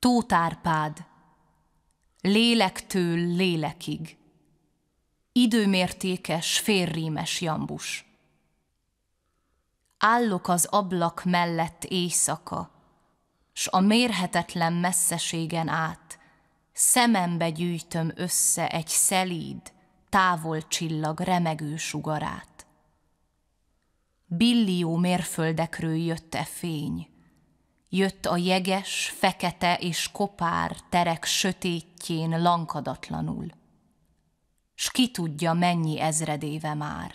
Tótárpád, lélektől lélekig, időmértékes, férrímes jambus. Állok az ablak mellett éjszaka, s a mérhetetlen messzeségen át szemembe gyűjtöm össze egy szelíd, távol csillag remegő sugarát. Billió mérföldekről jött e fény, Jött a jeges, fekete és kopár terek sötétjén lankadatlanul. S ki tudja, mennyi ezredéve már.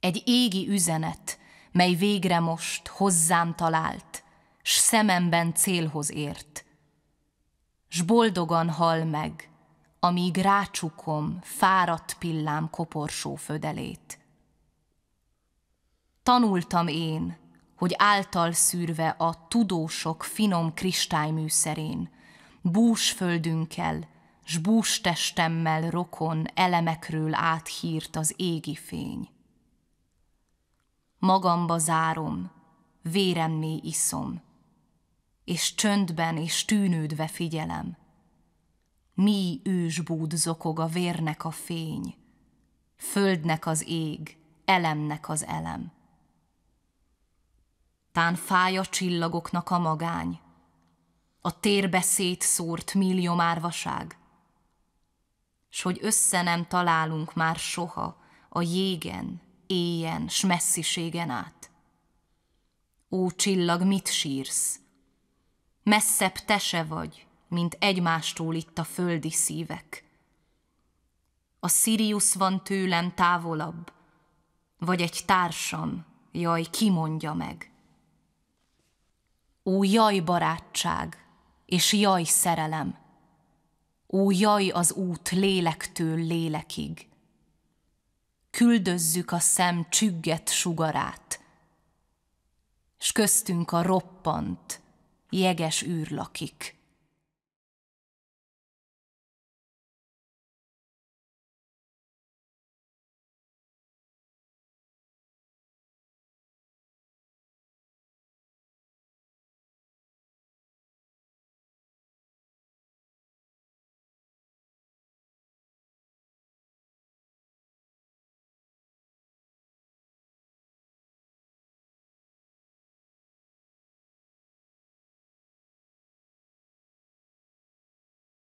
Egy égi üzenet, mely végre most hozzám talált, s szememben célhoz ért. S boldogan hal meg, amíg rácsukom fáradt pillám koporsó födelét. Tanultam én, hogy által szűrve a tudósok finom kristályműszerén, búsföldünkkel, s bústestemmel rokon elemekről áthírt az égi fény. Magamba zárom, véremné iszom, és csöndben és tűnődve figyelem. Mi ősbúd zokog a vérnek a fény, földnek az ég, elemnek az elem tán fáj a csillagoknak a magány, a térbe szétszórt millió márvaság, s hogy össze nem találunk már soha a jégen, éjen, s messziségen át. Ó csillag, mit sírsz? Messzebb te se vagy, mint egymástól itt a földi szívek. A Sirius van tőlem távolabb, vagy egy társam, jaj, ki mondja meg – Ó, jaj barátság, és jaj szerelem! Ó, jaj az út lélektől lélekig! Küldözzük a szem csügget sugarát, s köztünk a roppant, jeges űrlakik.